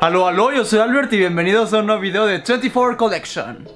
Aló, aló, yo soy Albert y bienvenidos a un nuevo video de 24 Collection.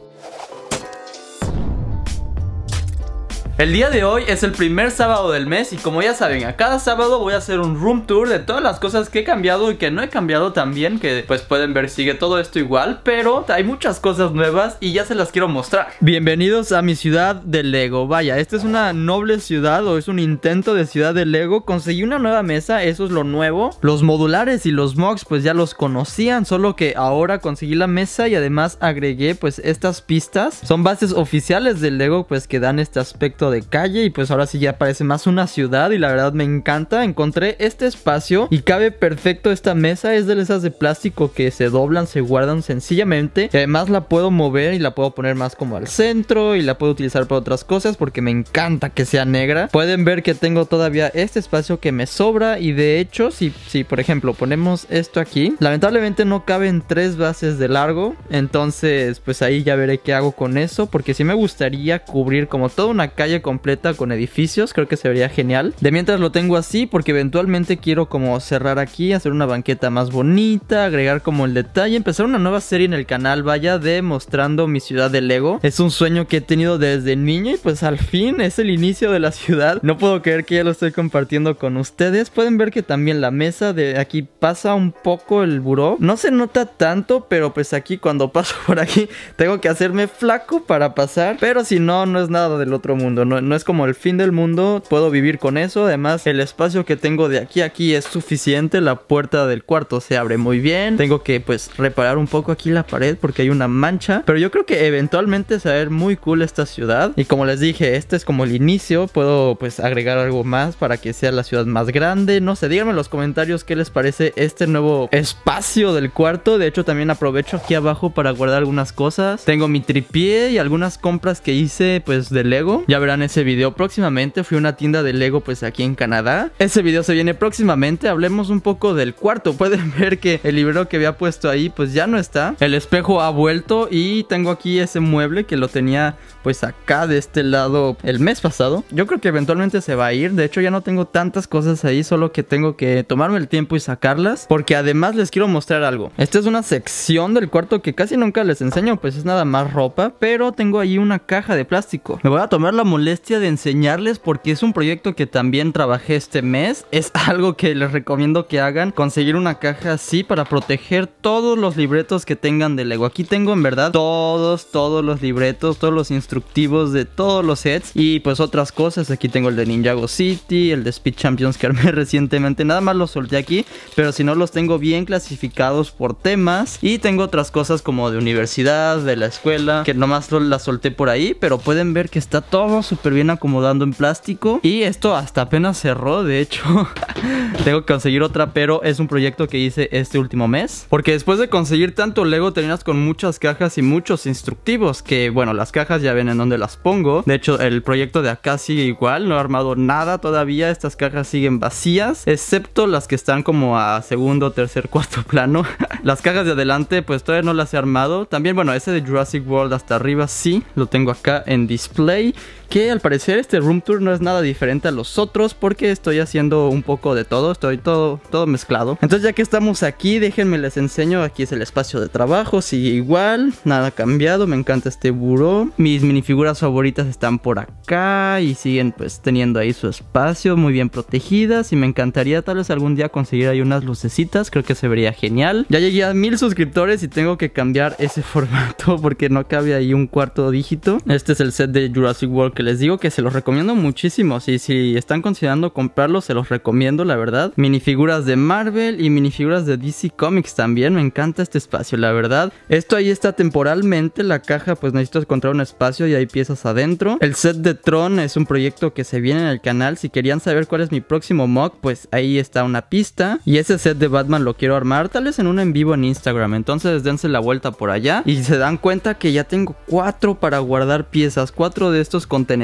El día de hoy es el primer sábado del mes y como ya saben, a cada sábado voy a hacer un room tour de todas las cosas que he cambiado y que no he cambiado también, que pues pueden ver sigue todo esto igual, pero hay muchas cosas nuevas y ya se las quiero mostrar. Bienvenidos a mi ciudad de Lego. Vaya, esta es una noble ciudad o es un intento de ciudad de Lego. Conseguí una nueva mesa, eso es lo nuevo. Los modulares y los mocks pues ya los conocían, solo que ahora conseguí la mesa y además agregué pues estas pistas. Son bases oficiales de Lego pues que dan este aspecto de calle y pues ahora sí ya parece más una ciudad y la verdad me encanta. Encontré este espacio y cabe perfecto esta mesa. Es de esas de plástico que se doblan, se guardan sencillamente. además la puedo mover y la puedo poner más como al centro y la puedo utilizar para otras cosas porque me encanta que sea negra. Pueden ver que tengo todavía este espacio que me sobra y de hecho si, si por ejemplo ponemos esto aquí, lamentablemente no caben tres bases de largo. Entonces pues ahí ya veré qué hago con eso porque si sí me gustaría cubrir como toda una calle completa con edificios, creo que se vería genial. De mientras lo tengo así porque eventualmente quiero como cerrar aquí, hacer una banqueta más bonita, agregar como el detalle, empezar una nueva serie en el canal, vaya, de mostrando mi ciudad de Lego. Es un sueño que he tenido desde niño y pues al fin es el inicio de la ciudad. No puedo creer que ya lo estoy compartiendo con ustedes. Pueden ver que también la mesa de aquí pasa un poco el buró. No se nota tanto, pero pues aquí cuando paso por aquí tengo que hacerme flaco para pasar. Pero si no, no es nada del otro mundo no, no es como el fin del mundo, puedo vivir con eso, además el espacio que tengo de aquí a aquí es suficiente, la puerta del cuarto se abre muy bien, tengo que pues reparar un poco aquí la pared porque hay una mancha, pero yo creo que eventualmente se va a ver muy cool esta ciudad y como les dije, este es como el inicio, puedo pues agregar algo más para que sea la ciudad más grande, no sé, díganme en los comentarios qué les parece este nuevo espacio del cuarto, de hecho también aprovecho aquí abajo para guardar algunas cosas, tengo mi tripié y algunas compras que hice pues de Lego, ya verán en ese video próximamente. Fui a una tienda de Lego pues aquí en Canadá. Ese video se viene próximamente. Hablemos un poco del cuarto. Pueden ver que el libro que había puesto ahí pues ya no está. El espejo ha vuelto y tengo aquí ese mueble que lo tenía pues acá de este lado el mes pasado. Yo creo que eventualmente se va a ir. De hecho ya no tengo tantas cosas ahí, solo que tengo que tomarme el tiempo y sacarlas. Porque además les quiero mostrar algo. Esta es una sección del cuarto que casi nunca les enseño, pues es nada más ropa. Pero tengo ahí una caja de plástico. Me voy a tomar la molestia de enseñarles porque es un proyecto que también trabajé este mes. Es algo que les recomiendo que hagan. Conseguir una caja así para proteger todos los libretos que tengan de Lego. Aquí tengo en verdad todos, todos los libretos, todos los instructivos de todos los sets y pues otras cosas. Aquí tengo el de Ninjago City, el de Speed Champions que armé recientemente. Nada más los solté aquí, pero si no los tengo bien clasificados por temas. Y tengo otras cosas como de universidad, de la escuela, que nomás las solté por ahí, pero pueden ver que está todo súper bien acomodando en plástico. Y esto hasta apenas cerró, de hecho. Tengo que conseguir otra, pero es un proyecto que hice este último mes. Porque después de conseguir tanto Lego, terminas con muchas cajas y muchos instructivos. Que bueno, las cajas ya ven en dónde las pongo. De hecho, el proyecto de acá sigue igual. No he armado nada todavía. Estas cajas siguen vacías, excepto las que están como a segundo, tercer, cuarto plano. las cajas de adelante, pues todavía no las he armado. También, bueno, ese de Jurassic World hasta arriba sí, lo tengo acá en display. Que al parecer este Room Tour no es nada diferente a los otros porque estoy haciendo un poco de todo, estoy todo, todo mezclado. Entonces ya que estamos aquí, déjenme les enseño, aquí es el espacio de trabajo, sigue igual, nada cambiado, me encanta este buró. Mis minifiguras favoritas están por acá y siguen pues teniendo ahí su espacio, muy bien protegidas y me encantaría tal vez algún día conseguir ahí unas lucecitas, creo que se vería genial. Ya llegué a mil suscriptores y tengo que cambiar ese formato porque no cabe ahí un cuarto dígito. Este es el set de Jurassic World que les les digo que se los recomiendo muchísimo. Si, si están considerando comprarlos, se los recomiendo, la verdad. Minifiguras de Marvel y minifiguras de DC Comics también. Me encanta este espacio, la verdad. Esto ahí está temporalmente. La caja, pues necesito encontrar un espacio y hay piezas adentro. El set de Tron es un proyecto que se viene en el canal. Si querían saber cuál es mi próximo mock, pues ahí está una pista. Y ese set de Batman lo quiero armar, tal vez en un en vivo en Instagram. Entonces dense la vuelta por allá. Y se dan cuenta que ya tengo cuatro para guardar piezas. Cuatro de estos contenidos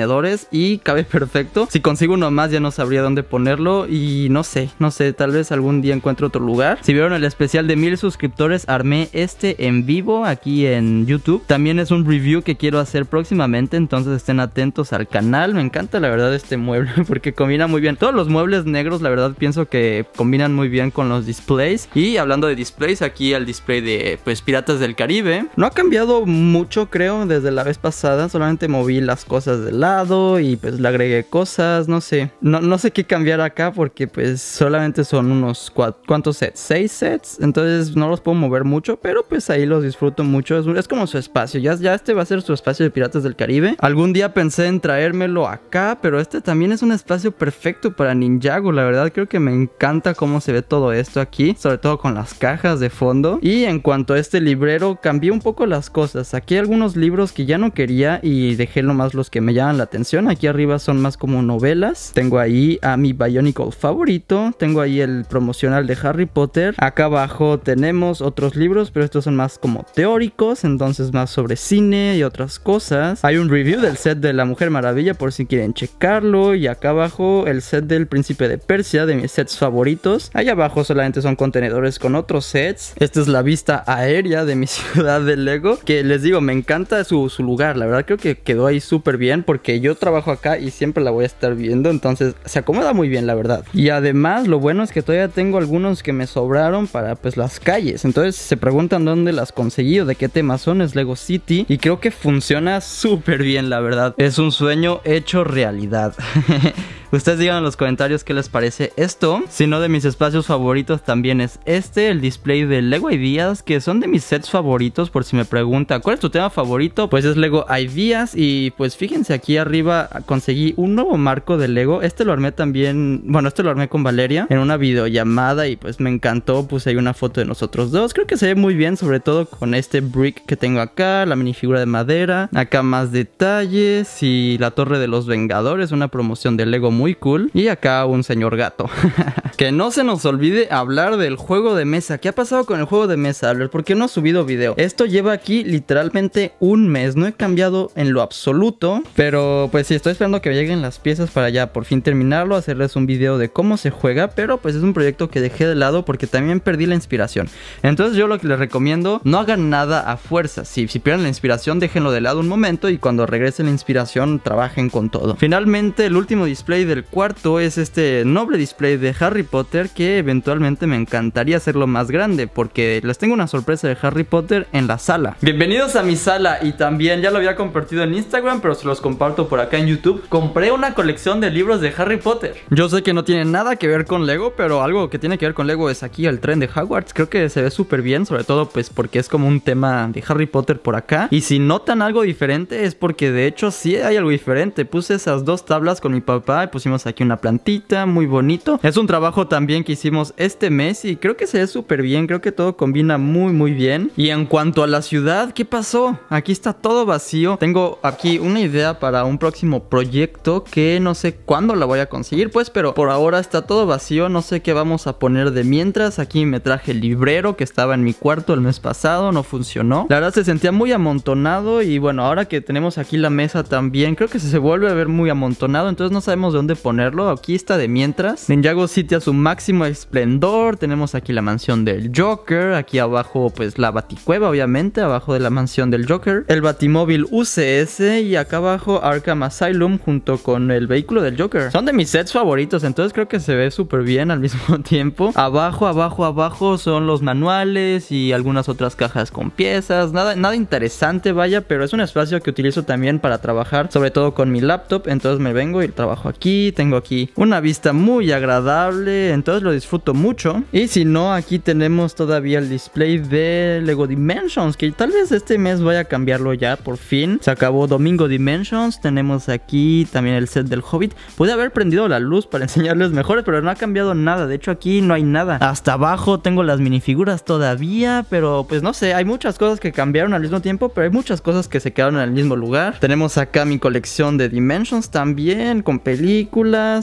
y cabe perfecto. Si consigo uno más ya no sabría dónde ponerlo y no sé, no sé, tal vez algún día encuentre otro lugar. Si vieron el especial de mil suscriptores, armé este en vivo aquí en YouTube. También es un review que quiero hacer próximamente, entonces estén atentos al canal. Me encanta la verdad este mueble porque combina muy bien. Todos los muebles negros la verdad pienso que combinan muy bien con los displays. Y hablando de displays, aquí al display de pues Piratas del Caribe. No ha cambiado mucho creo desde la vez pasada, solamente moví las cosas del lado y pues le agregué cosas, no sé. No, sé qué cambiar acá porque pues solamente son unos cuántos sets, seis sets, entonces no los puedo mover mucho, pero pues ahí los disfruto mucho. Es, como su espacio, ya, ya este va a ser su espacio de Piratas del Caribe. Algún día pensé en traérmelo acá, pero este también es un espacio perfecto para Ninjago, la verdad creo que me encanta cómo se ve todo esto aquí, sobre todo con las cajas de fondo. Y en cuanto a este librero, cambié un poco las cosas. Aquí hay algunos libros que ya no quería y dejé nomás los que me llaman la atención. Aquí arriba son más como novelas. Tengo ahí a mi Bionicle favorito. Tengo ahí el promocional de Harry Potter. Acá abajo tenemos otros libros, pero estos son más como teóricos, entonces más sobre cine y otras cosas. Hay un review del set de La Mujer Maravilla por si quieren checarlo. Y acá abajo el set del Príncipe de Persia, de mis sets favoritos. Allá abajo solamente son contenedores con otros sets. Esta es la vista aérea de mi ciudad de Lego, que les digo, me encanta su, su lugar. La verdad creo que quedó ahí súper bien porque porque yo trabajo acá y siempre la voy a estar viendo, entonces se acomoda muy bien la verdad. Y además lo bueno es que todavía tengo algunos que me sobraron para pues las calles, entonces se preguntan dónde las conseguí o de qué tema son, es Lego City y creo que funciona súper bien la verdad. Es un sueño hecho realidad. Ustedes digan en los comentarios qué les parece esto. Si no, de mis espacios favoritos también es este, el display de Lego Ideas, que son de mis sets favoritos. Por si me pregunta cuál es tu tema favorito, pues es Lego Ideas. Y pues fíjense, aquí arriba conseguí un nuevo marco de Lego. Este lo armé también, bueno, este lo armé con Valeria en una videollamada y pues me encantó. Puse ahí una foto de nosotros dos. Creo que se ve muy bien, sobre todo con este brick que tengo acá, la minifigura de madera. Acá más detalles y la torre de los Vengadores, una promoción de Lego muy cool. Y acá un señor gato. que no se nos olvide hablar del juego de mesa. ¿Qué ha pasado con el juego de mesa, ver ¿Por qué no ha subido video? Esto lleva aquí literalmente un mes. No he cambiado en lo absoluto. Pero pues sí, estoy esperando que lleguen las piezas para ya por fin terminarlo. Hacerles un video de cómo se juega. Pero pues es un proyecto que dejé de lado porque también perdí la inspiración. Entonces yo lo que les recomiendo, no hagan nada a fuerza. Si, si pierden la inspiración, déjenlo de lado un momento y cuando regrese la inspiración, trabajen con todo. Finalmente, el último display del cuarto es este noble display de Harry Potter que eventualmente me encantaría hacerlo más grande porque les tengo una sorpresa de Harry Potter en la sala. Bienvenidos a mi sala y también ya lo había compartido en Instagram pero se los comparto por acá en YouTube. Compré una colección de libros de Harry Potter. Yo sé que no tiene nada que ver con Lego pero algo que tiene que ver con Lego es aquí el tren de Hogwarts. Creo que se ve súper bien sobre todo pues porque es como un tema de Harry Potter por acá y si notan algo diferente es porque de hecho sí hay algo diferente. Puse esas dos tablas con mi papá y pues Hicimos aquí una plantita, muy bonito. Es un trabajo también que hicimos este mes y creo que se ve súper bien, creo que todo combina muy muy bien. Y en cuanto a la ciudad, ¿qué pasó? Aquí está todo vacío. Tengo aquí una idea para un próximo proyecto que no sé cuándo la voy a conseguir, pues, pero por ahora está todo vacío, no sé qué vamos a poner de mientras. Aquí me traje el librero que estaba en mi cuarto el mes pasado, no funcionó. La verdad se sentía muy amontonado y bueno, ahora que tenemos aquí la mesa también, creo que se vuelve a ver muy amontonado, entonces no sabemos de dónde de ponerlo. Aquí está de mientras. Ninjago City a su máximo esplendor. Tenemos aquí la mansión del Joker. Aquí abajo, pues la Baticueva, obviamente. Abajo de la mansión del Joker. El Batimóvil UCS. Y acá abajo Arkham Asylum junto con el vehículo del Joker. Son de mis sets favoritos. Entonces creo que se ve súper bien al mismo tiempo. Abajo, abajo, abajo son los manuales y algunas otras cajas con piezas. Nada, nada interesante, vaya. Pero es un espacio que utilizo también para trabajar. Sobre todo con mi laptop. Entonces me vengo y trabajo aquí tengo aquí una vista muy agradable, entonces lo disfruto mucho. Y si no, aquí tenemos todavía el display de Lego Dimensions, que tal vez este mes voy a cambiarlo ya por fin. Se acabó Domingo Dimensions, tenemos aquí también el set del Hobbit. Pude haber prendido la luz para enseñarles mejores, pero no ha cambiado nada, de hecho aquí no hay nada. Hasta abajo tengo las minifiguras todavía, pero pues no sé, hay muchas cosas que cambiaron al mismo tiempo, pero hay muchas cosas que se quedaron en el mismo lugar. Tenemos acá mi colección de Dimensions también, con películas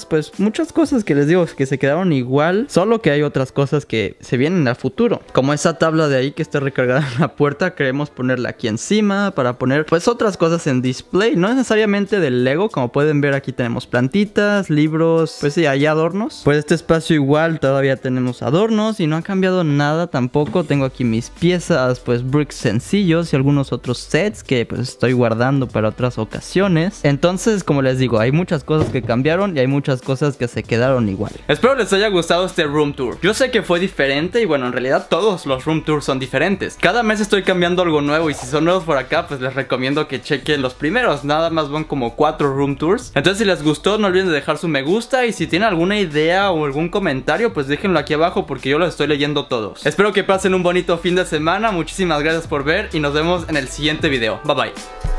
pues muchas cosas que les digo que se quedaron igual, solo que hay otras cosas que se vienen a futuro. Como esa tabla de ahí que está recargada en la puerta, queremos ponerla aquí encima para poner pues otras cosas en display, no necesariamente del Lego, como pueden ver aquí tenemos plantitas, libros, pues si hay adornos. Pues este espacio igual todavía tenemos adornos y no ha cambiado nada tampoco. Tengo aquí mis piezas, pues bricks sencillos y algunos otros sets que pues estoy guardando para otras ocasiones. Entonces, como les digo, hay muchas cosas que cambiar y hay muchas cosas que se quedaron igual. Espero les haya gustado este room tour. Yo sé que fue diferente y bueno, en realidad todos los room tours son diferentes. Cada mes estoy cambiando algo nuevo y si son nuevos por acá, pues les recomiendo que chequen los primeros. Nada más van como cuatro room tours. Entonces si les gustó, no olviden de dejar su me gusta y si tienen alguna idea o algún comentario, pues déjenlo aquí abajo porque yo lo estoy leyendo todos. Espero que pasen un bonito fin de semana. Muchísimas gracias por ver y nos vemos en el siguiente video. Bye bye.